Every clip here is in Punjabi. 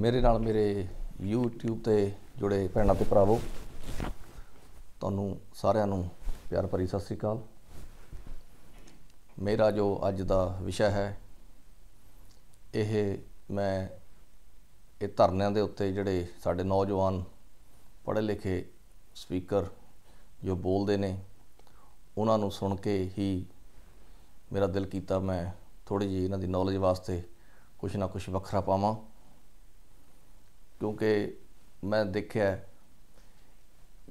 ਮੇਰੇ ਨਾਲ ਮੇਰੇ YouTube ਤੇ ਜੁੜੇ ਭੈਣਾਂ ਤੇ ਭਰਾਵੋ ਤੁਹਾਨੂੰ ਸਾਰਿਆਂ ਨੂੰ ਪਿਆਰ ਭਰੀ ਸਤਿ ਸ੍ਰੀ ਅਕਾਲ ਮੇਰਾ ਜੋ ਅੱਜ ਦਾ ਵਿਸ਼ਾ ਹੈ ਇਹ ਮੈਂ ਇਹ ਧਰਨਿਆਂ ਦੇ ਉੱਤੇ ਜਿਹੜੇ ਸਾਡੇ ਨੌਜਵਾਨ ਪੜ੍ਹੇ ਲਿਖੇ ਸਪੀਕਰ ਜੋ ਬੋਲਦੇ ਨੇ ਉਹਨਾਂ ਨੂੰ ਸੁਣ ਕੇ ਹੀ ਮੇਰਾ ਦਿਲ ਕੀਤਾ ਮੈਂ ਥੋੜੀ ਜੀ ਇਹਨਾਂ ਦੀ ਨੌਲੇਜ ਵਾਸਤੇ ਕੁਝ ਨਾ ਕੁਝ ਵੱਖਰਾ ਪਾਵਾਂ ਕਿਉਂਕਿ ਮੈਂ ਦੇਖਿਆ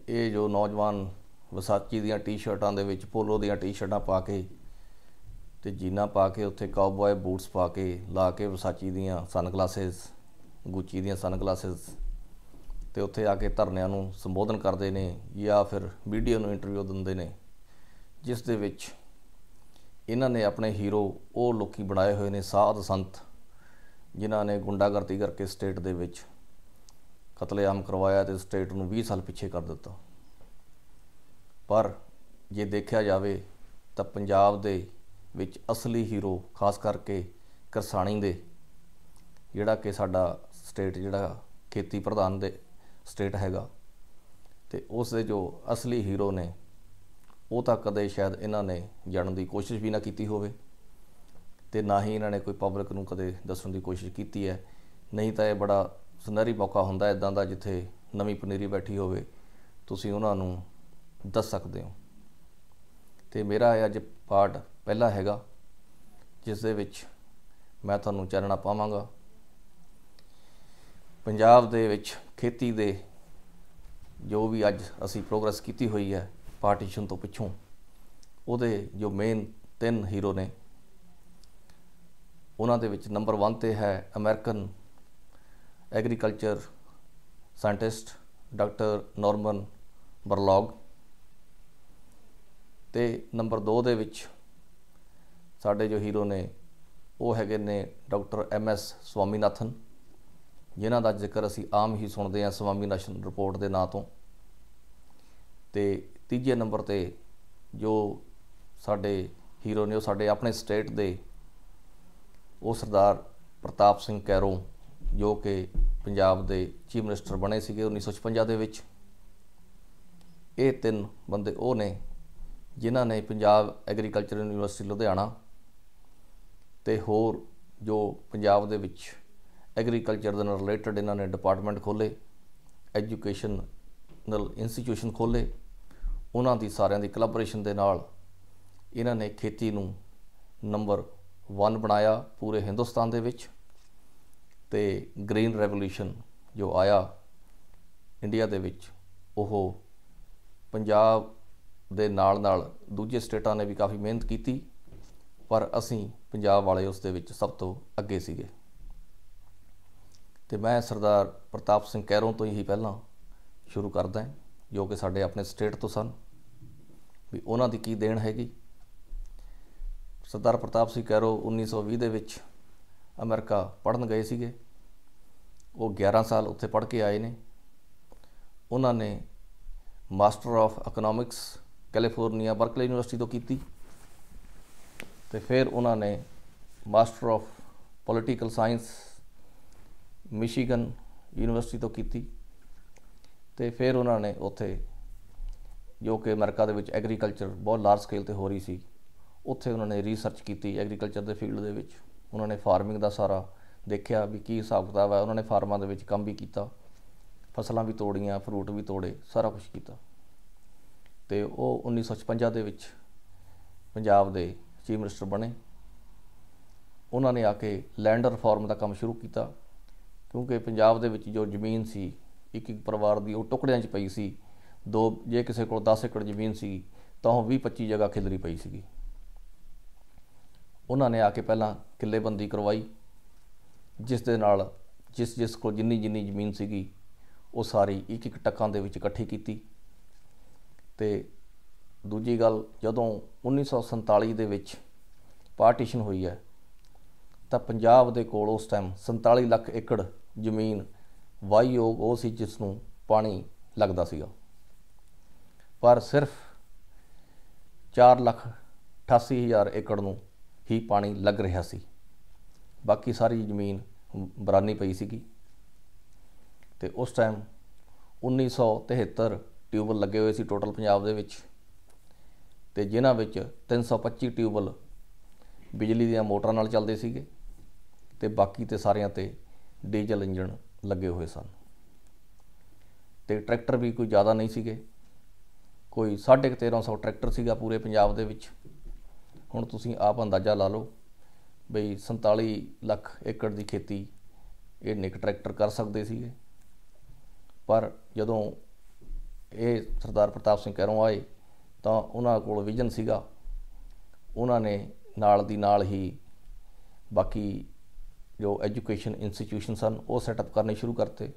ਇਹ ਜੋ ਨੌਜਵਾਨ ਵਸਾਚੀ ਦੀਆਂ ਟੀ-ਸ਼ਰਟਾਂ ਦੇ ਵਿੱਚ ਪੋਲੋ ਦੀਆਂ ਟੀ-ਸ਼ਰਟਾਂ ਪਾ ਕੇ ਤੇ ਜੀਨਾ ਪਾ ਕੇ ਉੱਥੇ ਕਾਊਬੋਏ ਬੂਟਸ ਪਾ ਕੇ ਲਾ ਕੇ ਵਸਾਚੀ ਦੀਆਂ ਸਨਗਲਾਸਸ ਗੁੱਚੀ ਦੀਆਂ ਸਨਗਲਾਸਸ ਤੇ ਉੱਥੇ ਆ ਕੇ ਧਰਨਿਆਂ ਨੂੰ ਸੰਬੋਧਨ ਕਰਦੇ ਨੇ ਜਾਂ ਫਿਰ ਵੀਡੀਓ ਨੂੰ ਇੰਟਰਵਿਊ ਦਿੰਦੇ ਨੇ ਜਿਸ ਦੇ ਵਿੱਚ ਇਹਨਾਂ ਨੇ ਆਪਣੇ ਹੀਰੋ ਉਹ ਲੋਕੀ ਬਣਾਏ ਹੋਏ ਨੇ ਸਾਧ ਸੰਤ ਜਿਨ੍ਹਾਂ ਨੇ ਗੁੰਡਾਗਰਦੀ ਕਰਕੇ ਸਟੇਟ ਦੇ ਵਿੱਚ ਕਤਲੇਆਮ ਕਰਵਾਇਆ ਤੇ ਸਟੇਟ ਨੂੰ 20 ਸਾਲ ਪਿੱਛੇ ਕਰ ਦਿੱਤਾ ਪਰ ਜੇ ਦੇਖਿਆ ਜਾਵੇ ਤਾਂ ਪੰਜਾਬ ਦੇ ਵਿੱਚ ਅਸਲੀ ਹੀਰੋ ਖਾਸ ਕਰਕੇ ਕਿਸਾਨੀ ਦੇ ਜਿਹੜਾ ਕਿ ਸਾਡਾ ਸਟੇਟ ਜਿਹੜਾ ਖੇਤੀ ਪ੍ਰਧਾਨ ਦੇ ਸਟੇਟ ਹੈਗਾ ਤੇ ਉਸ ਦੇ ਜੋ ਅਸਲੀ ਹੀਰੋ ਨੇ ਉਹ ਤਾਂ ਕਦੇ ਸ਼ਾਇਦ ਇਹਨਾਂ ਨੇ ਜਾਣਨ ਦੀ ਕੋਸ਼ਿਸ਼ ਵੀ ਨਾ ਕੀਤੀ ਹੋਵੇ ਤੇ ਨਾ ਹੀ ਇਹਨਾਂ ਨੇ ਕੋਈ ਪਬਲਿਕ ਨੂੰ ਕਦੇ ਦੱਸਣ ਦੀ ਕੋਸ਼ਿਸ਼ ਕੀਤੀ ਹੈ ਨਹੀਂ ਤਾਂ ਇਹ ਬੜਾ ਸੁਨਹਿਰੀ ਮੌਕਾ ਹੁੰਦਾ ਇਦਾਂ ਦਾ ਜਿੱਥੇ ਨਵੀਂ ਪਨੀਰੀ ਬੈਠੀ ਹੋਵੇ ਤੁਸੀਂ ਉਹਨਾਂ ਨੂੰ ਦੱਸ ਸਕਦੇ ਹੋ ਤੇ ਮੇਰਾ ਅੱਜ ਪਾਰਟ ਪਹਿਲਾ ਹੈਗਾ ਜਿਸ ਦੇ ਵਿੱਚ ਮੈਂ ਤੁਹਾਨੂੰ ਚਰਣਾ ਪਾਵਾਂਗਾ ਪੰਜਾਬ ਦੇ ਵਿੱਚ ਖੇਤੀ ਦੇ ਜੋ ਵੀ ਅੱਜ ਅਸੀਂ ਪ੍ਰੋਗਰੈਸ ਕੀਤੀ ਹੋਈ ਹੈ ਪਾਰਟੀਸ਼ਨ ਤੋਂ ਪਿੱਛੋਂ ਉਹਦੇ ਜੋ ਮੇਨ ਤਿੰਨ ਹੀਰੋ ਨੇ ਉਹਨਾਂ ਦੇ ਵਿੱਚ ਨੰਬਰ 1 ਤੇ ਹੈ American agriculture scientist doctor Norman Borlaug ਤੇ ਨੰਬਰ 2 ਦੇ ਵਿੱਚ ਸਾਡੇ ਜੋ ਹੀਰੋ ਨੇ ਉਹ ਹੈਗੇ ਨੇ ਡਾਕਟਰ ਐਮ ਐਸ ਸਵਾਮੀਨਾਥਨ ਜਿਨ੍ਹਾਂ ਦਾ ਜ਼ਿਕਰ ਅਸੀਂ ਆਮ ਹੀ ਸੁਣਦੇ ਹਾਂ ਸਵਾਮੀਨਾਥਨ ਰਿਪੋਰਟ ਦੇ ਨਾਂ ਤੋਂ ਤੇ ਤੀਜੇ ਨੰਬਰ ਤੇ ਜੋ ਸਾਡੇ ਹੀਰੋ ਨੇ ਉਹ ਸਾਡੇ ਆਪਣੇ ਸਟੇਟ ਦੇ ਉਹ ਸਰਦਾਰ ਪ੍ਰਤਾਪ ਸਿੰਘ ਕੈਰੋਂ ਜੋ ਕਿ ਪੰਜਾਬ ਦੇ ਚੀਫ ਮਿਨਿਸਟਰ ਬਣੇ ਸੀਗੇ 1956 ਦੇ ਵਿੱਚ ਇਹ ਤਿੰਨ ਬੰਦੇ ਉਹ ਨੇ ਜਿਨ੍ਹਾਂ ਨੇ ਪੰਜਾਬ ਐਗਰੀਕਲਚਰ ਯੂਨੀਵਰਸਿਟੀ ਲੁਧਿਆਣਾ ਤੇ ਹੋਰ ਜੋ ਪੰਜਾਬ ਦੇ ਵਿੱਚ ਐਗਰੀਕਲਚਰ ਦੇ ਨਾਲ ਰਿਲੇਟਡ ਇਹਨਾਂ ਨੇ ਡਿਪਾਰਟਮੈਂਟ ਖੋਲੇ ਐਜੂਕੇਸ਼ਨਲ ਇੰਸਟੀਚਿਊਸ਼ਨ ਖੋਲੇ ਉਹਨਾਂ ਦੀ ਸਾਰਿਆਂ ਦੀ ਕੋਲੈਬੋਰੇਸ਼ਨ ਦੇ ਨਾਲ ਇਹਨਾਂ ਨੇ ਖੇਤੀ ਨੂੰ ਨੰਬਰ 1 ਬਣਾਇਆ ਪੂਰੇ ਹਿੰਦੁਸਤਾਨ ਦੇ ਵਿੱਚ ਤੇ ਗ੍ਰੀਨ ਰੈਵੋਲੂਸ਼ਨ ਜੋ ਆਇਆ ਇੰਡੀਆ ਦੇ ਵਿੱਚ ਉਹ ਪੰਜਾਬ ਦੇ ਨਾਲ ਨਾਲ ਦੂਜੇ ਸਟੇਟਾਂ ਨੇ ਵੀ ਕਾਫੀ ਮਿਹਨਤ ਕੀਤੀ ਪਰ ਅਸੀਂ ਪੰਜਾਬ ਵਾਲੇ ਉਸ ਦੇ ਵਿੱਚ ਸਭ ਤੋਂ ਅੱਗੇ ਸੀਗੇ ਤੇ ਮੈਂ ਸਰਦਾਰ ਪ੍ਰਤਾਪ ਸਿੰਘ ਕੈਰੋਂ ਤੋਂ ਹੀ ਪਹਿਲਾਂ ਸ਼ੁਰੂ ਕਰਦਾ ਹਾਂ ਜੋ ਕਿ ਸਾਡੇ ਆਪਣੇ ਸਟੇਟ ਤੋਂ ਸਨ ਵੀ ਉਹਨਾਂ ਦੀ ਕੀ ਦੇਣ ਹੈਗੀ ਸਰਦਾਰ ਪ੍ਰਤਾਪ ਸਿੰਘ ਕੈਰੋ 1920 ਦੇ ਵਿੱਚ ਅਮਰੀਕਾ ਪੜਨ ਗਏ ਸੀਗੇ ਉਹ 11 ਸਾਲ ਉੱਥੇ ਪੜ੍ਹ ਕੇ ਆਏ ਨੇ ਉਹਨਾਂ ਨੇ master of economics California Berkeley university ਤੋਂ ਕੀਤੀ ਤੇ ਫਿਰ ਉਹਨਾਂ ਨੇ master of political science Michigan university ਤੋਂ ਕੀਤੀ ਤੇ ਫਿਰ ਉਹਨਾਂ ਨੇ ਉੱਥੇ ਜੋ ਕਿ ਅਮਰੀਕਾ ਦੇ ਵਿੱਚ ਐਗਰੀਕਲਚਰ ਬਹੁਤ ਲਾਰਜ ਸਕੇਲ ਤੇ ਹੋ ਰਹੀ ਸੀ ਉੱਥੇ ਉਹਨਾਂ ਨੇ ਰਿਸਰਚ ਕੀਤੀ ਐਗਰੀਕਲਚਰ ਦੇ ਫੀਲਡ ਦੇ ਵਿੱਚ ਉਹਨਾਂ ਨੇ ਫਾਰਮਿੰਗ ਦਾ ਸਾਰਾ ਦੇਖਿਆ ਵੀ ਕੀ ਹਿਸਾਬ ਕਿਤਾਬ ਹੈ ਉਹਨਾਂ ਨੇ ਫਾਰਮਾਂ ਦੇ ਵਿੱਚ ਕੰਮ ਵੀ ਕੀਤਾ ਫਸਲਾਂ ਵੀ ਤੋੜੀਆਂ ਫਰੂਟ ਵੀ ਤੋੜੇ ਸਾਰਾ ਕੁਝ ਕੀਤਾ ਤੇ ਉਹ 1956 ਦੇ ਵਿੱਚ ਪੰਜਾਬ ਦੇ ਚੀਫ ਮਿਨਿਸਟਰ ਬਣੇ ਉਹਨਾਂ ਨੇ ਆ ਕੇ ਲੈਂਡ ਰਿਫਾਰਮ ਦਾ ਕੰਮ ਸ਼ੁਰੂ ਕੀਤਾ ਕਿਉਂਕਿ ਪੰਜਾਬ ਦੇ ਵਿੱਚ ਜੋ ਜ਼ਮੀਨ ਸੀ ਇੱਕ ਇੱਕ ਪਰਿਵਾਰ ਦੀ ਉਹ ਟੁਕੜਿਆਂ 'ਚ ਪਈ ਸੀ ਦੋ ਜੇ ਕਿਸੇ ਕੋਲ 10 ਏਕੜ ਜ਼ਮੀਨ ਸੀ ਤਾਂ ਉਹ 20 25 ਜਗ੍ਹਾ ਖਿਲਰੀ ਪਈ ਸੀਗੀ ਉਹਨਾਂ ਨੇ ਆ ਕੇ ਪਹਿਲਾਂ ਕਿੱਲੇਬੰਦੀ ਕਰਵਾਈ ਜਿਸ ਦੇ ਨਾਲ ਜਿਸ ਜਿਸ ਕੋਲ ਜਿੰਨੀ ਜਿੰਨੀ ਜ਼ਮੀਨ ਸੀਗੀ ਉਹ ਸਾਰੀ ਇੱਕ ਇੱਕ ਟੱਕਾਂ ਦੇ ਵਿੱਚ ਇਕੱਠੀ ਕੀਤੀ ਤੇ ਦੂਜੀ ਗੱਲ ਜਦੋਂ 1947 ਦੇ ਵਿੱਚ ਪਾਰਟੀਸ਼ਨ ਹੋਈ ਹੈ ਤਾਂ ਪੰਜਾਬ ਦੇ ਕੋਲ ਉਸ ਟਾਈਮ 47 ਲੱਖ ਏਕੜ ਜ਼ਮੀਨ ਵਾਈਯੋਗ ਉਹ ਸੀ ਜਿਸ ਨੂੰ ਪਾਣੀ ਲੱਗਦਾ ਸੀਗਾ ਪਰ ਸਿਰਫ 4 ਲੱਖ 88000 ਏਕੜ ਨੂੰ ਹੀ ਪਾਣੀ ਲੱਗ ਰਿਹਾ ਸੀ ਬਾਕੀ ਸਾਰੀ ਜ਼ਮੀਨ ਬਰਾਨੀ ਪਈ ਸੀਗੀ ਤੇ ਉਸ ਟਾਈਮ 1973 ਟਿਊਬਲ ਲੱਗੇ ਹੋਏ ਸੀ ਟੋਟਲ ਪੰਜਾਬ ਦੇ ਵਿੱਚ ਤੇ ਜਿਨ੍ਹਾਂ ਵਿੱਚ 325 ਟਿਊਬਲ ਬਿਜਲੀ ਦੀਆਂ ਮੋਟਰਾਂ ਨਾਲ ਚੱਲਦੇ ਸੀਗੇ ਤੇ ਬਾਕੀ ਤੇ ਸਾਰਿਆਂ ਤੇ ਡੀਜ਼ਲ ਇੰਜਣ ਲੱਗੇ ਹੋਏ ਸਨ ਤੇ ਟਰੈਕਟਰ ਵੀ ਕੋਈ ਜ਼ਿਆਦਾ ਨਹੀਂ ਸੀਗੇ ਕੋਈ 1350 ਟਰੈਕਟਰ ਸੀਗਾ ਪੂਰੇ ਪੰਜਾਬ ਦੇ ਵਿੱਚ ਹੁਣ ਤੁਸੀਂ ਆਪ ਅੰਦਾਜ਼ਾ ਲਾ ਲਓ ਬਈ 47 ਲੱਖ ਏਕੜ ਦੀ ਖੇਤੀ ਇਹ ਨਿਕ ਟਰੈਕਟਰ ਕਰ ਸਕਦੇ ਸੀਗੇ ਪਰ ਜਦੋਂ ਇਹ ਸਰਦਾਰ ਪ੍ਰਤਾਪ ਸਿੰਘ ਕਹਿਰੋਂ ਆਏ ਤਾਂ ਉਹਨਾਂ ਕੋਲ ਵਿਜ਼ਨ ਸੀਗਾ ਉਹਨਾਂ ਨੇ ਨਾਲ ਦੀ ਨਾਲ ਹੀ ਬਾਕੀ ਜੋ ਐਜੂਕੇਸ਼ਨ ਇੰਸਟੀਟਿਊਸ਼ਨ ਸਨ ਉਹ ਸੈਟਅਪ ਕਰਨੇ ਸ਼ੁਰੂ ਕਰਤੇ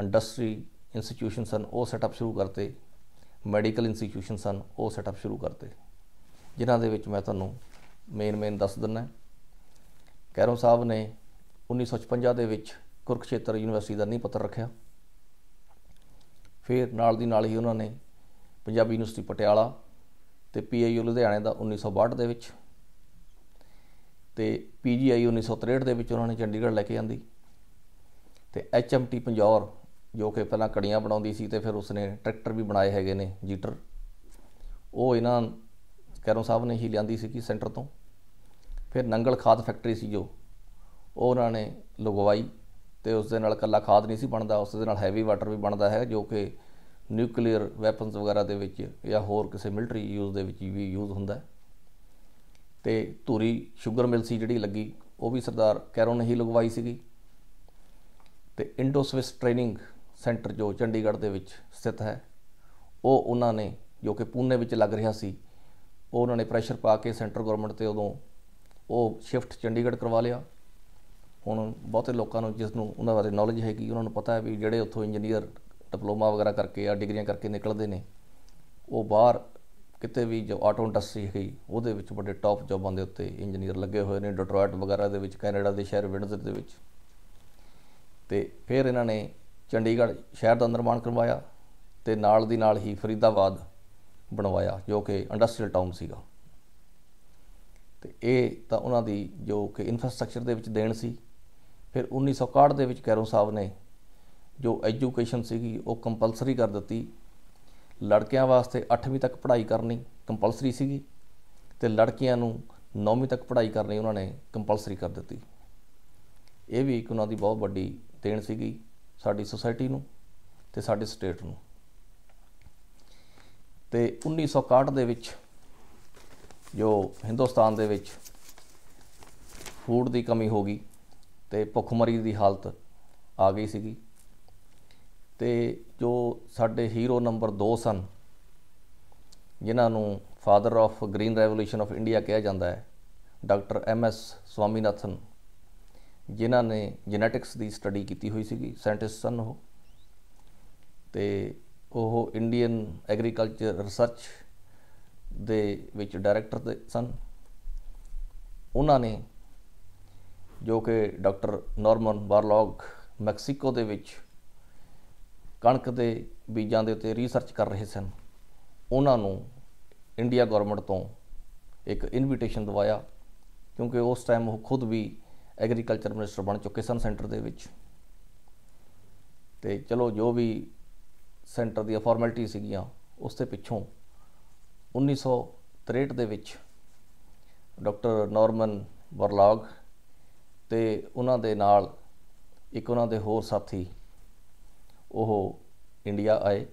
ਇੰਡਸਟਰੀ ਇੰਸਟੀਟਿਊਸ਼ਨ ਸਨ ਉਹ ਸੈਟਅਪ ਸ਼ੁਰੂ ਕਰਤੇ ਮੈਡੀਕਲ ਇੰਸਟੀਟਿਊਸ਼ਨ ਸਨ ਉਹ ਸੈਟਅਪ ਸ਼ੁਰੂ ਕਰਤੇ ਜਿਨ੍ਹਾਂ ਦੇ ਵਿੱਚ ਮੈਂ ਤੁਹਾਨੂੰ ਮੇਨ ਮੇਨ ਦੱਸ ਦਿੰਨਾ ਕੈਰੋਂ ਸਾਹਿਬ ਨੇ 1956 ਦੇ ਵਿੱਚ ਕੁਰਕਸ਼ੇਤਰ ਯੂਨੀਵਰਸਿਟੀ ਦਾ ਨੀ ਪੱਤਰ ਰੱਖਿਆ ਫਿਰ ਨਾਲ ਦੀ ਨਾਲ ਹੀ ਉਹਨਾਂ ਨੇ ਪੰਜਾਬੀ ਯੂਨੀਵਰਸਿਟੀ ਪਟਿਆਲਾ ਤੇ ਪੀਆਈਯੂ ਲੁਧਿਆਣੇ ਦਾ 1962 ਦੇ ਵਿੱਚ ਤੇ ਪੀਜੀਆਈ 1963 ਦੇ ਵਿੱਚ ਉਹਨਾਂ ਨੇ ਚੰਡੀਗੜ੍ਹ ਲੈ ਕੇ ਆਂਦੀ ਤੇ ਐਚਐਮਟੀ ਪੰਜੌਰ ਜੋ ਕਿ ਪਹਿਲਾਂ ਕੜੀਆਂ ਬਣਾਉਂਦੀ ਸੀ ਤੇ ਫਿਰ ਉਸਨੇ ਟਰੈਕਟਰ ਵੀ ਬਣਾਏ ਹੈਗੇ ਨੇ ਜੀਟਰ ਉਹ ਇਹਨਾਂ ਕੈਰੋਂ ਸਾਹਿਬ ਨੇ ਹੀ ਲਿਆਂਦੀ ਸੀ ਕਿ ਸੈਂਟਰ ਤੋਂ ਫਿਰ ਨੰਗਲ ਖਾਦ ਫੈਕਟਰੀ ਸੀ ਜੋ ਉਹ ਉਹਨਾਂ ਨੇ ਲਗਵਾਈ ਤੇ ਉਸ ਦੇ ਨਾਲ ਕੱਲਾ ਖਾਦ ਨਹੀਂ ਸੀ ਬਣਦਾ ਉਸ ਦੇ ਨਾਲ ਹੈਵੀ ਵਾਟਰ ਵੀ ਬਣਦਾ ਹੈ ਜੋ ਕਿ ਨਿਊਕਲੀਅਰ ਵੈਪਨਸ ਵਗੈਰਾ ਦੇ ਵਿੱਚ ਜਾਂ ਹੋਰ ਕਿਸੇ ਮਿਲਟਰੀ ਯੂਜ਼ ਦੇ ਵਿੱਚ ਵੀ ਯੂਜ਼ ਹੁੰਦਾ ਤੇ ਧੂਰੀ 슈ਗਰ ਮਿਲ ਸੀ ਜਿਹੜੀ ਲੱਗੀ ਉਹ ਵੀ ਸਰਦਾਰ ਕੈਰੋਂ ਨੇ ਹੀ ਲਗਵਾਈ ਸੀਗੀ ਤੇ ਇੰਡੋ ਸਵਿਸ ਟ੍ਰੇਨਿੰਗ ਸੈਂਟਰ ਜੋ ਚੰਡੀਗੜ੍ਹ ਦੇ ਵਿੱਚ ਸਥਿਤ ਹੈ ਉਹ ਉਹਨਾਂ ਨੇ ਜੋ ਕਿ ਪੂਨੇ ਵਿੱਚ ਲੱਗ ਰਿਹਾ ਸੀ ਉਹ ਉਹਨਾਂ ਨੇ ਪ੍ਰੈਸ਼ਰ ਪਾ ਕੇ ਸੈਂਟਰ ਗਵਰਨਮੈਂਟ ਤੇ ਉਦੋਂ ਉਹ ਸ਼ਿਫਟ ਚੰਡੀਗੜ੍ਹ ਕਰਵਾ ਲਿਆ ਹੁਣ ਬਹੁਤੇ ਲੋਕਾਂ ਨੂੰ ਜਿਸ ਨੂੰ ਉਹਨਾਂ ਬਾਰੇ ਨੌਲੇਜ ਹੈਗੀ ਉਹਨਾਂ ਨੂੰ ਪਤਾ ਹੈ ਵੀ ਜਿਹੜੇ ਉੱਥੋਂ ਇੰਜੀਨੀਅਰ ਡਿਪਲੋਮਾ ਵਗੈਰਾ ਕਰਕੇ ਆ ਡਿਗਰੀਆਂ ਕਰਕੇ ਨਿਕਲਦੇ ਨੇ ਉਹ ਬਾਹਰ ਕਿਤੇ ਵੀ ਜੋ ਆਟੋ ਇੰਡਸਟਰੀ ਹੈਗੀ ਉਹਦੇ ਵਿੱਚ ਵੱਡੇ ਟੌਪ ਜੌਬਾਂ ਦੇ ਉੱਤੇ ਇੰਜੀਨੀਅਰ ਲੱਗੇ ਹੋਏ ਨੇ ਡਿਟਰੋਇਟ ਵਗੈਰਾ ਦੇ ਵਿੱਚ ਕੈਨੇਡਾ ਦੇ ਸ਼ਹਿਰ ਵਿੰਡਸਰ ਦੇ ਵਿੱਚ ਤੇ ਫਿਰ ਇਹਨਾਂ ਨੇ ਚੰਡੀਗੜ੍ਹ ਸ਼ਹਿਰ ਦਾ ਨਿਰਮਾਣ ਕਰਵਾਇਆ ਤੇ ਨਾਲ ਦੀ ਨਾਲ ਹੀ ਫਰੀਦਾਬਾਦ ਬਣਵਾਇਆ ਜੋ ਕਿ ਇੰਡਸਟਰੀਅਲ ਟਾਊਨ ਸੀਗਾ ਤੇ ਇਹ ਤਾਂ ਉਹਨਾਂ ਦੀ ਜੋ ਕਿ ਇਨਫਰਾਸਟ੍ਰਕਚਰ ਦੇ ਵਿੱਚ ਦੇਣ ਸੀ ਫਿਰ 1961 ਦੇ ਵਿੱਚ ਕੈਰੋ ਸਾਹਿਬ ਨੇ ਜੋ ਐਜੂਕੇਸ਼ਨ ਸੀਗੀ ਉਹ ਕੰਪਲਸਰੀ ਕਰ ਦਿੱਤੀ ਲੜਕਿਆਂ ਵਾਸਤੇ 8ਵੀਂ ਤੱਕ ਪੜ੍ਹਾਈ ਕਰਨੀ ਕੰਪਲਸਰੀ ਸੀਗੀ ਤੇ ਲੜਕੀਆਂ ਨੂੰ 9ਵੀਂ ਤੱਕ ਪੜ੍ਹਾਈ ਕਰਨੀ ਉਹਨਾਂ ਨੇ ਕੰਪਲਸਰੀ ਕਰ ਦਿੱਤੀ ਇਹ ਵੀ ਇੱਕ ਉਹਨਾਂ ਦੀ ਬਹੁਤ ਵੱਡੀ ਦੇਣ ਸੀਗੀ ਸਾਡੀ ਸੋਸਾਇਟੀ ਨੂੰ ਤੇ ਸਾਡੇ ਸਟੇਟ ਨੂੰ ਤੇ 1961 ਦੇ ਵਿੱਚ ਜੋ ਹਿੰਦੁਸਤਾਨ ਦੇ ਵਿੱਚ ਫੂਡ ਦੀ ਕਮੀ ਹੋ ਗਈ ਤੇ ਭੁੱਖਮਰੀ ਦੀ ਹਾਲਤ ਆ ਗਈ ਸੀਗੀ ਤੇ ਜੋ ਸਾਡੇ ਹੀਰੋ ਨੰਬਰ 2 ਸਨ ਜਿਨ੍ਹਾਂ ਨੂੰ father of green revolution of India ਕਿਹਾ ਜਾਂਦਾ ਹੈ ਡਾਕਟਰ ਐਮ ਐਸ ਸਵਾਮੀਨਾਥਨ ਜਿਨ੍ਹਾਂ ਨੇ ਜੈਨੇਟਿਕਸ ਦੀ ਸਟੱਡੀ ਕੀਤੀ ਹੋਈ ਸੀਗੀ ਸਾਇੰਟਿਸਟ ਸਨ ਉਹ ਤੇ ਉਹ ਇੰਡੀਅਨ ਐਗਰੀਕਲਚਰ ਰਿਸਰਚ ਦੇ ਵਿੱਚ ਡਾਇਰੈਕਟਰ ਸਨ ਉਹਨਾਂ ਨੇ ਜੋ ਕਿ ਡਾਕਟਰ ਨਾਰਮਨ ਬਾਰਲੌਗ ਮੈਕਸੀਕੋ ਦੇ ਵਿੱਚ ਕਣਕ ਦੇ ਬੀਜਾਂ ਦੇ ਉੱਤੇ ਰਿਸਰਚ ਕਰ ਰਹੇ ਸਨ ਉਹਨਾਂ ਨੂੰ ਇੰਡੀਆ ਗਵਰਨਮੈਂਟ ਤੋਂ ਇੱਕ ਇਨਵੀਟੇਸ਼ਨ ਦਵਾਇਆ ਕਿਉਂਕਿ ਉਸ ਟਾਈਮ ਉਹ ਖੁਦ ਵੀ ਐਗਰੀਕਲਚਰ ਮਿਨਿਸਟਰ ਬਣ ਚੁੱਕੇ ਸਨ ਸੈਂਟਰ ਦੇ ਵਿੱਚ ਤੇ ਚਲੋ ਜੋ ਵੀ ਸੈਂਟਰ ਦੀਆਂ ਫਾਰਮੈਲਿਟੀ ਸੀਗੀਆਂ ਉਸ ਤੇ ਪਿੱਛੋਂ 1963 ਦੇ ਵਿੱਚ ਡਾਕਟਰ ਨਾਰਮਨ ਬਰਲੌਗ ਤੇ ਉਹਨਾਂ ਦੇ ਨਾਲ ਇੱਕ ਉਹਨਾਂ ਦੇ ਹੋਰ ਸਾਥੀ ਉਹ ਇੰਡੀਆ ਆਏ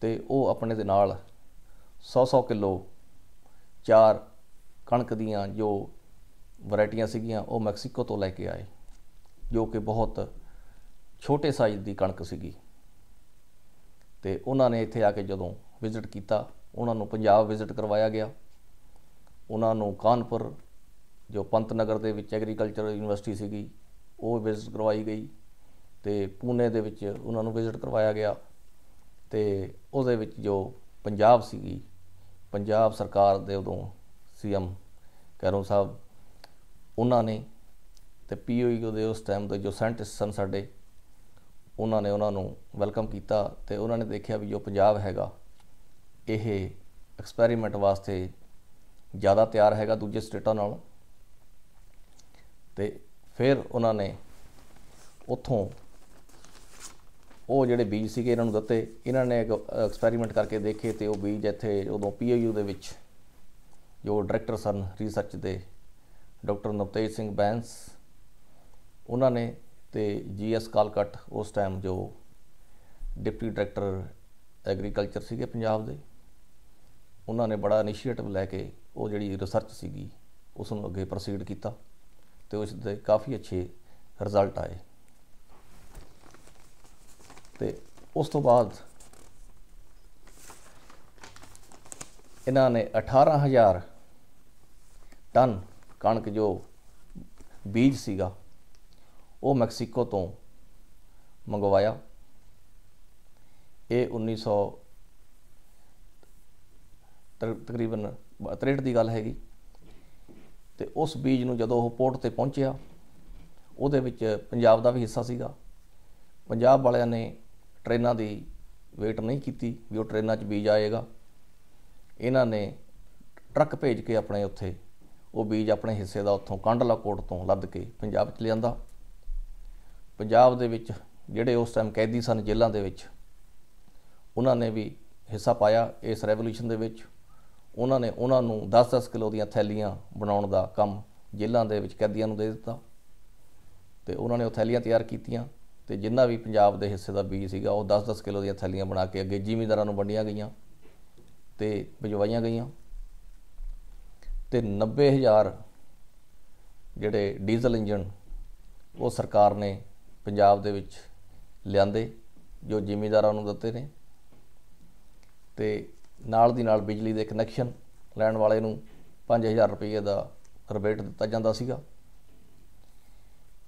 ਤੇ ਉਹ ਆਪਣੇ ਦੇ ਨਾਲ 100-100 ਕਿਲੋ ਚਾਰ ਕਣਕ ਦੀਆਂ ਜੋ ਵੈਰਾਈਟੀਆਂ ਸੀਗੀਆਂ ਉਹ ਮੈਕਸੀਕੋ ਤੋਂ ਲੈ ਕੇ ਆਏ ਜੋ ਕਿ ਬਹੁਤ ਛੋਟੇ ਸਾਈਜ਼ ਦੀ ਕਣਕ ਸੀਗੀ ਤੇ ਉਹਨਾਂ ਨੇ ਇੱਥੇ ਆ ਕੇ ਜਦੋਂ ਵਿਜ਼ਿਟ ਕੀਤਾ ਉਹਨਾਂ ਨੂੰ ਪੰਜਾਬ ਵਿਜ਼ਿਟ ਕਰਵਾਇਆ ਗਿਆ ਉਹਨਾਂ ਨੂੰ ਕਾਨਪੁਰ ਜੋ ਪੰਤ ਨਗਰ ਦੇ ਵਿੱਚ ਐਗਰੀਕਲਚਰ ਯੂਨੀਵਰਸਿਟੀ ਸੀਗੀ ਉਹ ਵਿਜ਼ਿਟ ਕਰਵਾਈ ਗਈ ਤੇ ਪੂਨੇ ਦੇ ਵਿੱਚ ਉਹਨਾਂ ਨੂੰ ਵਿਜ਼ਿਟ ਕਰਵਾਇਆ ਗਿਆ ਤੇ ਉਹਦੇ ਵਿੱਚ ਜੋ ਪੰਜਾਬ ਸੀਗੀ ਪੰਜਾਬ ਸਰਕਾਰ ਦੇ ਉਦੋਂ ਸੀਐਮ ਕੈਰੋਂ ਸਾਹਿਬ ਉਹਨਾਂ ਨੇ ਤੇ ਪੀਓਈ ਦੇ ਉਸ ਟਾਈਮ ਦੇ ਜੋ ਸਾਇੰਟਿਸਟ ਸਨ ਸਾਡੇ ਉਹਨਾਂ ਨੇ ਉਹਨਾਂ ਨੂੰ ਵੈਲਕਮ ਕੀਤਾ ਤੇ ਉਹਨਾਂ ਨੇ ਦੇਖਿਆ ਵੀ ਜੋ ਪੰਜਾਬ ਹੈਗਾ ਇਹ ਐਕਸਪੈਰੀਮੈਂਟ ਵਾਸਤੇ ਜ਼ਿਆਦਾ ਤਿਆਰ ਹੈਗਾ ਦੂਜੇ ਸਟੇਟਾਂ ਨਾਲ ਤੇ ਫਿਰ ਉਹਨਾਂ ਨੇ ਉੱਥੋਂ ਉਹ ਜਿਹੜੇ ਬੀਜ ਸੀਗੇ ਇਹਨਾਂ ਨੂੰ ਦਿੱਤੇ ਇਹਨਾਂ ਨੇ ਇੱਕ ਐਕਸਪੈਰੀਮੈਂਟ ਕਰਕੇ ਦੇਖੇ ਤੇ ਉਹ ਬੀਜ ਇੱਥੇ ਉਦੋਂ ਪੀਯੂ ਦੇ ਵਿੱਚ ਜੋ ਡਾਇਰੈਕਟਰ ਸਨ ਰਿਸਰਚ ਦੇ ਡਾਕਟਰ ਨਵਤੇਜ ਸਿੰਘ ਬੈਂਸ ਉਹਨਾਂ ਨੇ ਤੇ ਜੀਐਸ ਕਾਲਕਟ ਉਸ ਟਾਈਮ ਜੋ ਡਿਪਟੀ ਡਾਇਰੈਕਟਰ ਐਗਰੀਕਲਚਰ ਸੀਗੇ ਪੰਜਾਬ ਦੇ ਉਹਨਾਂ ਨੇ ਬੜਾ ਇਨੀਸ਼ੀਏਟਿਵ ਲੈ ਕੇ ਉਹ ਜਿਹੜੀ ਰਿਸਰਚ ਸੀਗੀ ਉਸ ਨੂੰ ਅੱਗੇ ਪ੍ਰੋਸੀਡ ਕੀਤਾ ਤੇ ਉਸ ਦੇ ਕਾਫੀ ਅੱਛੇ ਰਿਜ਼ਲਟ ਆਏ ਤੇ ਉਸ ਤੋਂ ਬਾਅਦ ਇਹਨਾਂ ਨੇ 18000 ਟਨ ਕਣਕ ਜੋ ਬੀਜ ਸੀਗਾ ਉਹ ਮੈਕਸੀਕੋ ਤੋਂ ਮੰਗਵਾਇਆ ਇਹ 1900 ਤਕਰੀਬਨ 63 ਦੀ ਗੱਲ ਹੈਗੀ ਤੇ ਉਸ ਬੀਜ ਨੂੰ ਜਦੋਂ ਉਹ ਪੋਰਟ ਤੇ ਪਹੁੰਚਿਆ ਉਹਦੇ ਵਿੱਚ ਪੰਜਾਬ ਦਾ ਵੀ ਹਿੱਸਾ ਸੀਗਾ ਪੰਜਾਬ ਵਾਲਿਆਂ ਨੇ ਟ੍ਰੇਨਾਂ ਦੀ ਵੇਟ ਨਹੀਂ ਕੀਤੀ ਵੀ ਉਹ ਟ੍ਰੇਨਾਂ 'ਚ ਬੀਜ ਆਏਗਾ ਇਹਨਾਂ ਨੇ ਟਰੱਕ ਭੇਜ ਕੇ ਆਪਣੇ ਉੱਥੇ ਉਹ ਬੀਜ ਆਪਣੇ ਹਿੱਸੇ ਦਾ ਉੱਥੋਂ ਕੰਡਲਾ ਕੋਟ ਤੋਂ ਲੱਦ ਕੇ ਪੰਜਾਬ 'ਚ ਲਿਆਂਦਾ ਪੰਜਾਬ ਦੇ ਵਿੱਚ ਜਿਹੜੇ ਉਸ ਟਾਈਮ ਕੈਦੀ ਸਨ ਜੇਲ੍ਹਾਂ ਦੇ ਵਿੱਚ ਉਹਨਾਂ ਨੇ ਵੀ ਹਿੱਸਾ ਪਾਇਆ ਇਸ ਰੈਵੋਲੂਸ਼ਨ ਦੇ ਵਿੱਚ ਉਹਨਾਂ ਨੇ ਉਹਨਾਂ ਨੂੰ 10-10 ਕਿਲੋ ਦੀਆਂ ਥੈਲੀਆਂ ਬਣਾਉਣ ਦਾ ਕੰਮ ਜੇਲ੍ਹਾਂ ਦੇ ਵਿੱਚ ਕੈਦੀਆਂ ਨੂੰ ਦੇ ਦਿੱਤਾ ਤੇ ਉਹਨਾਂ ਨੇ ਉਹ ਥੈਲੀਆਂ ਤਿਆਰ ਕੀਤੀਆਂ ਤੇ ਜਿੰਨਾ ਵੀ ਪੰਜਾਬ ਦੇ ਹਿੱਸੇ ਦਾ ਬੀਜ ਸੀਗਾ ਉਹ 10-10 ਕਿਲੋ ਦੀਆਂ ਥੈਲੀਆਂ ਬਣਾ ਕੇ ਅੱਗੇ ਜ਼ਿਮੀਂਦਾਰਾਂ ਨੂੰ ਵੰਡੀਆਂ ਗਈਆਂ ਤੇ ਭਜਵਾਈਆਂ ਗਈਆਂ ਤੇ 90000 ਜਿਹੜੇ ਡੀਜ਼ਲ ਇੰਜਨ ਉਹ ਸਰਕਾਰ ਨੇ ਪੰਜਾਬ ਦੇ ਵਿੱਚ ਲਿਆਂਦੇ ਜੋ ਜ਼ਿਮੀਂਦਾਰਾਂ ਨੂੰ ਦਿੱਤੇ ਨੇ ਤੇ ਨਾਲ ਦੀ ਨਾਲ ਬਿਜਲੀ ਦੇ ਕਨੈਕਸ਼ਨ ਲੈਣ ਵਾਲੇ ਨੂੰ 5000 ਰੁਪਏ ਦਾ ਰਿਬੇਟ ਦਿੱਤਾ ਜਾਂਦਾ ਸੀਗਾ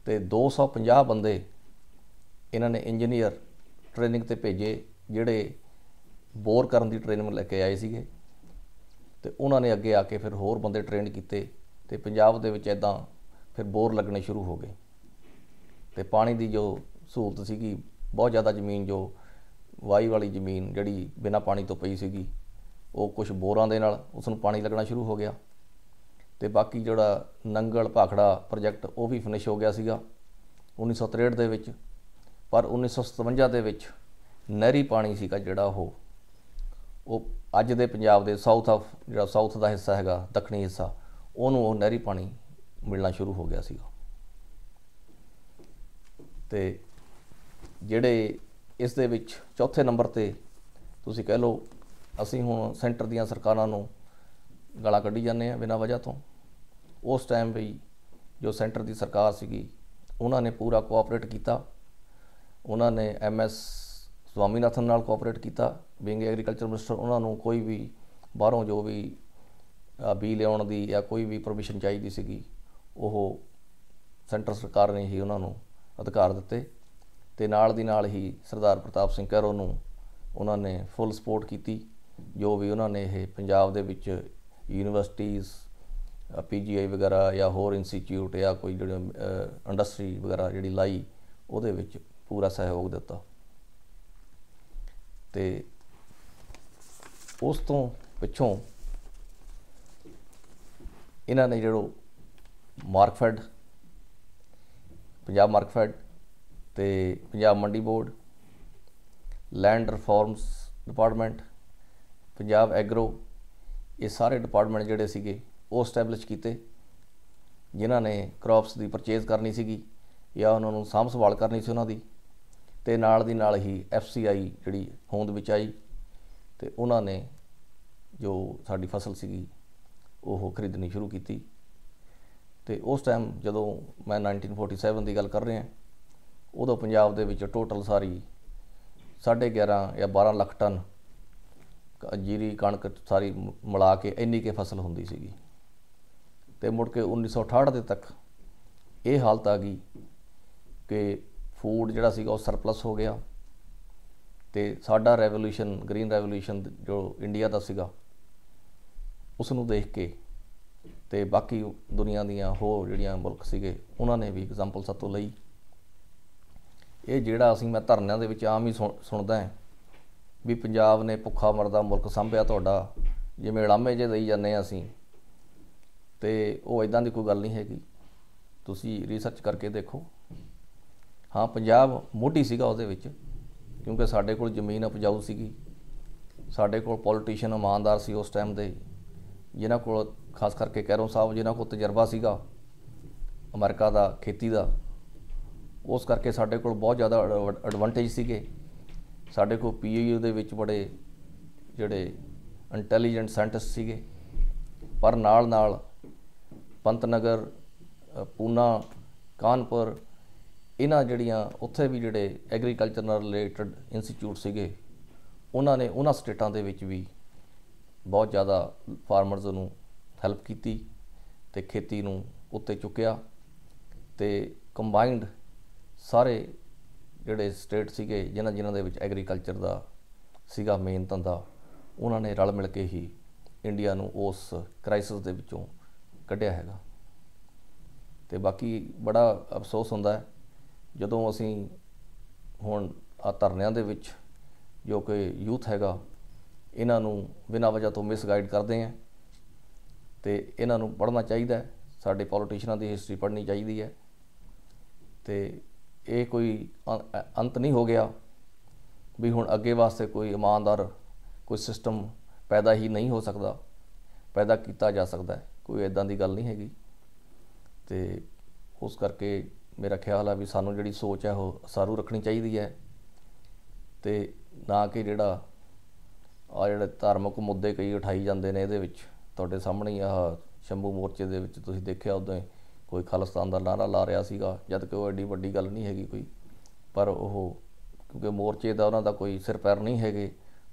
ਤੇ 250 ਬੰਦੇ ਇਹਨਾਂ ਨੇ ਇੰਜੀਨੀਅਰ ਟ੍ਰੇਨਿੰਗ ਤੇ ਭੇਜੇ ਜਿਹੜੇ ਬੋਰ ਕਰਨ ਦੀ ਟ੍ਰੇਨਿੰਗ ਲੈ ਕੇ ਆਏ ਸੀਗੇ ਤੇ ਉਹਨਾਂ ਨੇ ਅੱਗੇ ਆ ਕੇ ਫਿਰ ਹੋਰ ਬੰਦੇ ਟ੍ਰੇਨ ਕੀਤੇ ਤੇ ਪੰਜਾਬ ਦੇ ਵਿੱਚ ਐਦਾਂ ਫਿਰ ਬੋਰ ਲੱਗਣੇ ਸ਼ੁਰੂ ਹੋ ਗਏ ਤੇ ਪਾਣੀ ਦੀ ਜੋ ਸਹੂਲਤ ਸੀਗੀ ਬਹੁਤ ਜ਼ਿਆਦਾ ਜ਼ਮੀਨ ਜੋ ਵਾਈ ਵਾਲੀ ਜ਼ਮੀਨ ਜਿਹੜੀ ਬਿਨਾਂ ਪਾਣੀ ਤੋਂ ਪਈ ਸੀਗੀ ਉਹ ਕੁਝ ਬੋਰਾਂ ਦੇ ਨਾਲ ਉਸ ਨੂੰ ਪਾਣੀ ਲੱਗਣਾ ਸ਼ੁਰੂ ਹੋ ਗਿਆ ਤੇ ਬਾਕੀ ਜਿਹੜਾ ਨੰਗਲ ਭਾਖੜਾ ਪ੍ਰੋਜੈਕਟ ਉਹ ਵੀ ਫਿਨਿਸ਼ ਹੋ ਗਿਆ ਸੀਗਾ 1963 ਦੇ ਵਿੱਚ ਪਰ 1957 ਦੇ ਵਿੱਚ ਨਹਿਰੀ ਪਾਣੀ ਸੀਗਾ ਜਿਹੜਾ ਉਹ ਉਹ ਅੱਜ ਦੇ ਪੰਜਾਬ ਦੇ ਸਾਊਥ ਆਫ ਜਿਹੜਾ ਸਾਊਥ ਦਾ ਹਿੱਸਾ ਹੈਗਾ ਦੱਖਣੀ ਹਿੱਸਾ ਉਹਨੂੰ ਉਹ ਨਹਿਰੀ ਪਾਣੀ ਮਿਲਣਾ ਸ਼ੁਰੂ ਹੋ ਗਿਆ ਸੀਗਾ ਤੇ ਜਿਹੜੇ ਇਸ ਦੇ ਵਿੱਚ ਚੌਥੇ ਨੰਬਰ ਤੇ ਤੁਸੀਂ ਕਹਿ ਲਓ ਅਸੀਂ ਹੁਣ ਸੈਂਟਰ ਦੀਆਂ ਸਰਕਾਰਾਂ ਨੂੰ ਗਾਲਾਂ ਕੱਢੀ ਜਾਂਦੇ ਆ ਬਿਨਾਂ ਵਜ੍ਹਾ ਤੋਂ ਉਸ ਟਾਈਮ ਵੀ ਜੋ ਸੈਂਟਰ ਦੀ ਸਰਕਾਰ ਸੀਗੀ ਉਹਨਾਂ ਨੇ ਪੂਰਾ ਕੋਆਪਰੇਟ ਕੀਤਾ ਉਹਨਾਂ ਨੇ ਐਮਐਸ ਸਵਾਮੀਨਾਥਨ ਨਾਲ ਕੋਆਪਰੇਟ ਕੀਤਾ ਬੀਂਗ ਐਗਰੀਕਲਚਰ ਮਿਨਿਸਟਰ ਉਹਨਾਂ ਨੂੰ ਕੋਈ ਵੀ ਬਾਹਰੋਂ ਜੋ ਵੀ ਬੀ ਲਿਆਉਣ ਦੀ ਜਾਂ ਕੋਈ ਵੀ ਪਰਮਿਸ਼ਨ ਚਾਹੀਦੀ ਸੀਗੀ ਉਹ ਸੈਂਟਰ ਸਰਕਾਰ ਨੇ ਹੀ ਉਹਨਾਂ ਨੂੰ ਅਧਿਕਾਰ ਦਿੱਤੇ ਤੇ ਨਾਲ ਦੀ ਨਾਲ ਹੀ ਸਰਦਾਰ ਪ੍ਰਤਾਪ ਸਿੰਘ ਕੈਰੋ ਨੂੰ ਉਹਨਾਂ ਨੇ ਫੁੱਲ ਸਪੋਰਟ ਕੀਤੀ ਜੋ ਵੀ ਉਹਨਾਂ ਨੇ ਇਹ ਪੰਜਾਬ ਦੇ ਵਿੱਚ ਯੂਨੀਵਰਸਿਟੀਆਂ ਪੀਜੀਆਈ ਵਗੈਰਾ ਜਾਂ ਹੋਰ ਇੰਸਟੀਚਿਊਟ ਜਾਂ ਕੋਈ ਜਿਹੜੇ ਇੰਡਸਟਰੀ ਵਗੈਰਾ ਜਿਹੜੀ ਲਾਈ ਉਹਦੇ ਵਿੱਚ ਪੂਰਾ ਸਹਿਯੋਗ ਦਿੱਤਾ ਤੇ ਉਸ ਤੋਂ ਪਿੱਛੋਂ ਇਹਨਾਂ ਨੇ ਜਿਹੜੋ ਮਾਰਕਫੈਡ ਪੰਜਾਬ ਫੈਡ ਤੇ Punjab Mandi board land reforms department Punjab agro ਇਹ ਸਾਰੇ ਡਿਪਾਰਟਮੈਂਟ ਜਿਹੜੇ ਸੀਗੇ ਉਹ ਸਟੈਬਲਿਸ਼ ਕੀਤੇ ਜਿਨ੍ਹਾਂ ਨੇ ਕ੍ਰੌਪਸ ਦੀ ਪਰਚੇਜ਼ ਕਰਨੀ ਸੀਗੀ ਜਾਂ ਉਹਨਾਂ ਨੂੰ ਸਾਂਭ ਸੰਭਾਲ ਕਰਨੀ ਸੀ ਉਹਨਾਂ ਦੀ ਤੇ ਨਾਲ ਦੀ ਨਾਲ ਹੀ ਐਫਸੀਆਈ ਜਿਹੜੀ ਹੋਂਦ ਵਿੱਚ ਆਈ ਤੇ ਉਹਨਾਂ ਨੇ ਜੋ ਸਾਡੀ ਫਸਲ ਸੀਗੀ ਉਹ ਖਰੀਦਣੀ ਸ਼ੁਰੂ ਕੀਤੀ ਤੇ ਉਸ ਟਾਈਮ ਜਦੋਂ ਮੈਂ 1947 ਦੀ ਗੱਲ ਕਰ ਰਿਹਾ ਉਦੋਂ ਪੰਜਾਬ ਦੇ ਵਿੱਚ ਟੋਟਲ ਸਾਰੀ 11.5 ਜਾਂ 12 ਲੱਖ ਟਨ ਜੀਰੀ ਕਣਕ ਸਾਰੀ ਮਿਲਾ ਕੇ ਇੰਨੀ ਕੇ ਫਸਲ ਹੁੰਦੀ ਸੀਗੀ ਤੇ ਮੁੜ ਕੇ 1968 ਦੇ ਤੱਕ ਇਹ ਹਾਲਤ ਆ ਗਈ ਕਿ ਫੂਡ ਜਿਹੜਾ ਸੀਗਾ ਉਹ ਸਰਪਲਸ ਹੋ ਗਿਆ ਤੇ ਸਾਡਾ ਰੈਵੋਲੂਸ਼ਨ ਗ੍ਰੀਨ ਰੈਵੋਲੂਸ਼ਨ ਜੋ ਇੰਡੀਆ ਦਾ ਸੀਗਾ ਉਸ ਨੂੰ ਦੇਖ ਕੇ ਤੇ ਬਾਕੀ ਦੁਨੀਆ ਦੀਆਂ ਹੋਰ ਜਿਹੜੀਆਂ ਮੁਲਕ ਸੀਗੇ ਉਹਨਾਂ ਨੇ ਵੀ ਐਗਜ਼ਾਮਪਲ ਸਾਤੋਂ ਲਈ ਇਹ ਜਿਹੜਾ ਅਸੀਂ ਮੈਂ ਧਰਨਿਆਂ ਦੇ ਵਿੱਚ ਆਮ ਹੀ ਸੁਣਦਾ ਹੈ ਵੀ ਪੰਜਾਬ ਨੇ ਭੁੱਖਾ ਮਰਦਾ ਮੁਲਕ ਸੰਭਿਆ ਤੁਹਾਡਾ ਜਿਵੇਂ ੜਾਮੇ ਜੇ ਲਈ ਜਾਂਦੇ ਆ ਅਸੀਂ ਤੇ ਉਹ ਇਦਾਂ ਦੀ ਕੋਈ ਗੱਲ ਨਹੀਂ ਹੈਗੀ ਤੁਸੀਂ ਰਿਸਰਚ ਕਰਕੇ ਦੇਖੋ ਹਾਂ ਪੰਜਾਬ ਮੋਢੀ ਸੀਗਾ ਉਹਦੇ ਵਿੱਚ ਕਿਉਂਕਿ ਸਾਡੇ ਕੋਲ ਜ਼ਮੀਨ ਉਪਜਾਊ ਸੀਗੀ ਸਾਡੇ ਕੋਲ ਪੋਲੀਟੀਸ਼ੀਅਨ ਇਮਾਨਦਾਰ ਸੀ ਉਸ ਟਾਈਮ ਦੇ ਜਿਨ੍ਹਾਂ ਕੋਲ ਖਾਸ ਕਰਕੇ ਕੈਰੋਂ ਸਾਹਿਬ ਜਿਨ੍ਹਾਂ ਕੋਲ ਤਜਰਬਾ ਸੀਗਾ ਅਮਰੀਕਾ ਦਾ ਖੇਤੀ ਦਾ ਉਸ ਕਰਕੇ ਸਾਡੇ ਕੋਲ ਬਹੁਤ ਜ਼ਿਆਦਾ ਐਡਵਾਂਟੇਜ ਸੀਗੇ ਸਾਡੇ ਕੋਲ ਪੀਏਯੂ ਦੇ ਵਿੱਚ ਬੜੇ ਜਿਹੜੇ ਇੰਟੈਲੀਜੈਂਟ ਸਾਇੰਟਿਸਟ ਸੀਗੇ ਪਰ ਨਾਲ ਨਾਲ ਪੰਤਨਗਰ ਪੂਨਾ ਕਾਨਪੁਰ ਇਹਨਾਂ ਜਿਹੜੀਆਂ ਉੱਥੇ ਵੀ ਜਿਹੜੇ ਐਗਰੀਕਲਚਰ ਨਾਲ ਰਿਲੇਟਡ ਇੰਸਟੀਚਿਊਟ ਸੀਗੇ ਉਹਨਾਂ ਨੇ ਉਹਨਾਂ ਸਟੇਟਾਂ ਦੇ ਵਿੱਚ ਵੀ ਬਹੁਤ ਜ਼ਿਆਦਾ ਫਾਰਮਰਸ ਨੂੰ ਹੈਲਪ ਕੀਤੀ ਤੇ ਖੇਤੀ ਨੂੰ ਉੱਤੇ ਚੁੱਕਿਆ ਤੇ ਕੰਬਾਈਨਡ ਸਾਰੇ ਜਿਹੜੇ ਸਟੇਟ ਸੀਗੇ ਜਿਨ੍ਹਾਂ ਜਿਨ੍ਹਾਂ ਦੇ ਵਿੱਚ ਐਗਰੀਕਲਚਰ ਦਾ ਸੀਗਾ ਮੇਨ ਧੰਦਾ ਉਹਨਾਂ ਨੇ ਰਲ ਮਿਲ ਕੇ ਹੀ ਇੰਡੀਆ ਨੂੰ ਉਸ ਕ੍ਰਾਈਸਿਸ ਦੇ ਵਿੱਚੋਂ ਕੱਢਿਆ ਹੈਗਾ ਤੇ ਬਾਕੀ ਬੜਾ ਅਫਸੋਸ ਹੁੰਦਾ ਹੈ ਜਦੋਂ ਅਸੀਂ ਹੁਣ ਆ ਧਰਨਿਆਂ ਦੇ ਵਿੱਚ ਜੋ ਕਿ ਯੂਥ ਹੈਗਾ ਇਹਨਾਂ ਨੂੰ ਬਿਨਾਂ ਵਜ੍ਹਾ ਤੋਂ ਮਿਸਗਾਈਡ ਕਰਦੇ ਆ ਤੇ ਇਹਨਾਂ ਨੂੰ ਪੜ੍ਹਨਾ ਚਾਹੀਦਾ ਸਾਡੇ ਪੋਲੀਟੀਸ਼ੀਅਨਾਂ ਦੀ ਹਿਸਟਰੀ ਪੜ੍ਹਨੀ ਚਾਹੀਦੀ ਹੈ ਤੇ ਇਹ ਕੋਈ ਅੰਤ ਨਹੀਂ ਹੋ ਗਿਆ ਵੀ ਹੁਣ ਅੱਗੇ ਵਾਸਤੇ ਕੋਈ ਇਮਾਨਦਾਰ ਕੋਈ ਸਿਸਟਮ ਪੈਦਾ ਹੀ ਨਹੀਂ ਹੋ ਸਕਦਾ ਪੈਦਾ ਕੀਤਾ ਜਾ ਸਕਦਾ ਹੈ ਕੋਈ ਐਦਾਂ ਦੀ ਗੱਲ ਨਹੀਂ ਹੈਗੀ ਤੇ ਉਸ ਕਰਕੇ ਮੇਰਾ ਖਿਆਲ ਆ ਵੀ ਸਾਨੂੰ ਜਿਹੜੀ ਸੋਚ ਹੈ ਉਹ ਸਾਰੂ ਰੱਖਣੀ ਚਾਹੀਦੀ ਹੈ ਤੇ ਨਾ ਕਿ ਜਿਹੜਾ ਆ ਜਿਹੜੇ ਧਾਰਮਿਕ ਮੁੱਦੇ ਕਈ ਉਠਾਈ ਜਾਂਦੇ ਨੇ ਇਹਦੇ ਵਿੱਚ ਤੁਹਾਡੇ ਸਾਹਮਣੇ ਆ ਸ਼ੰਭੂ ਮੋਰਚੇ ਦੇ ਵਿੱਚ ਤੁਸੀਂ ਦੇਖਿਆ ਉਦੋਂ ਕੋਈ ਖਾਲਸਤਾਨ ਦਾ ਨਾਰਾ ਲਾ ਰਿਹਾ ਸੀਗਾ ਜਦ ਕਿ ਉਹ ਐਡੀ ਵੱਡੀ ਗੱਲ ਨਹੀਂ ਹੈਗੀ ਕੋਈ ਪਰ ਉਹ ਕਿਉਂਕਿ ਮੋਰਚੇ ਦਾ ਉਹਨਾਂ ਦਾ ਕੋਈ ਸਿਰ ਪੈਰ ਨਹੀਂ ਹੈਗੇ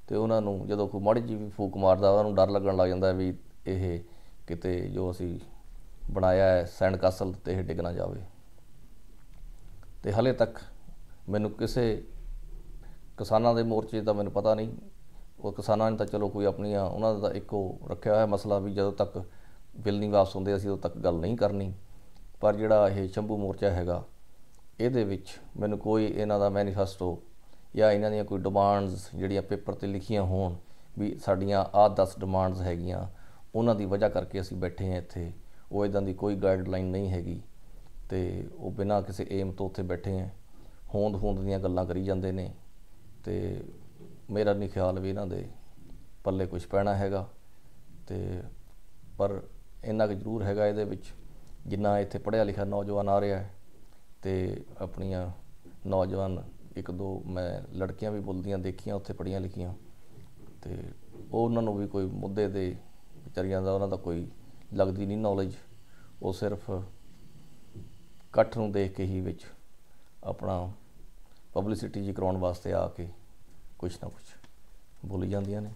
ਤੇ ਉਹਨਾਂ ਨੂੰ ਜਦੋਂ ਕੋਈ ਮੜੀ ਜੀ ਵੀ ਫੂਕ ਮਾਰਦਾ ਉਹਨਾਂ ਨੂੰ ਡਰ ਲੱਗਣ ਲੱਗ ਜਾਂਦਾ ਵੀ ਇਹ ਕਿਤੇ ਜੋ ਅਸੀਂ ਬਣਾਇਆ ਹੈ ਸੈਂਡ ਕਾਸਲ ਤੇ ਇਹ ਡਿੱਗ ਨਾ ਜਾਵੇ ਤੇ ਹਲੇ ਤੱਕ ਮੈਨੂੰ ਕਿਸੇ ਕਿਸਾਨਾਂ ਦੇ ਮੋਰਚੇ ਦਾ ਮੈਨੂੰ ਪਤਾ ਨਹੀਂ ਉਹ ਕਿਸਾਨਾਂ ਨੇ ਤਾਂ ਚਲੋ ਕੋਈ ਆਪਣੀਆਂ ਉਹਨਾਂ ਦਾ ਇੱਕੋ ਰੱਖਿਆ ਹੋਇਆ ਮਸਲਾ ਵੀ ਜਦੋਂ ਤੱਕ ਬਿੱਲ ਨਹੀਂ ਵਾਪਸ ਹੁੰਦੇ ਅਸੀਂ ਉਦੋਂ ਤੱਕ ਗੱਲ ਨਹੀਂ ਕਰਨੀ ਪਰ ਜਿਹੜਾ ਇਹ ਸ਼ੰਭੂ ਮੋਰਚਾ ਹੈਗਾ ਇਹਦੇ ਵਿੱਚ ਮੈਨੂੰ ਕੋਈ ਇਹਨਾਂ ਦਾ ਮੈਨੀਫੈਸਟੋ ਜਾਂ ਇਹਨਾਂ ਦੀਆਂ ਕੋਈ ਡਿਮਾਂਡਸ ਜਿਹੜੀਆਂ ਪੇਪਰ ਤੇ ਲਿਖੀਆਂ ਹੋਣ ਵੀ ਸਾਡੀਆਂ ਆਹ 10 ਡਿਮਾਂਡਸ ਹੈਗੀਆਂ ਉਹਨਾਂ ਦੀ ਵਜ੍ਹਾ ਕਰਕੇ ਅਸੀਂ ਬੈਠੇ ਹਾਂ ਇੱਥੇ ਉਹ ਇਦਾਂ ਦੀ ਕੋਈ ਗਾਈਡਲਾਈਨ ਨਹੀਂ ਹੈਗੀ ਤੇ ਉਹ ਬਿਨਾਂ ਕਿਸੇ ਏਮ ਤੋਂ ਉੱਥੇ ਬੈਠੇ ਆ ਹੋਂਦ ਹੋਂਦ ਦੀਆਂ ਗੱਲਾਂ ਕਰੀ ਜਾਂਦੇ ਨੇ ਤੇ ਮੇਰਾ ਨਹੀਂ ਖਿਆਲ ਵੀ ਇਹਨਾਂ ਦੇ ਪੱਲੇ ਕੁਝ ਪੈਣਾ ਹੈਗਾ ਤੇ ਪਰ ਇੰਨਾ ਕੁ ਜ਼ਰੂਰ ਹੈਗਾ ਇਹਦੇ ਵਿੱਚ ਜਿੰਨਾ ਇੱਥੇ ਪੜਿਆ ਲਿਖਿਆ ਨੌਜਵਾਨ ਆ ਰਿਹਾ ਹੈ ਤੇ ਆਪਣੀਆਂ ਨੌਜਵਾਨ ਇੱਕ ਦੋ ਮੈਂ ਲੜਕੀਆਂ ਵੀ ਬੋਲਦੀਆਂ ਦੇਖੀਆਂ ਉੱਥੇ ਪੜੀਆਂ ਲਿਖੀਆਂ ਤੇ ਉਹ ਉਹਨਾਂ ਨੂੰ ਵੀ ਕੋਈ ਮੁੱਦੇ ਦੇ ਵਿਚਾਰੀਆਂ ਦਾ ਉਹਨਾਂ ਦਾ ਕੋਈ ਲੱਗਦੀ ਨਹੀਂ ਨੌਲੇਜ ਉਹ ਸਿਰਫ ਇਕੱਠ ਨੂੰ ਦੇਖ ਕੇ ਹੀ ਵਿੱਚ ਆਪਣਾ ਪਬਲਿਸਿਟੀ ਜੀ ਕਰਾਉਣ ਵਾਸਤੇ ਆ ਕੇ ਕੁਝ ਨਾ ਕੁਝ ਬੋਲੀ ਜਾਂਦੀਆਂ ਨੇ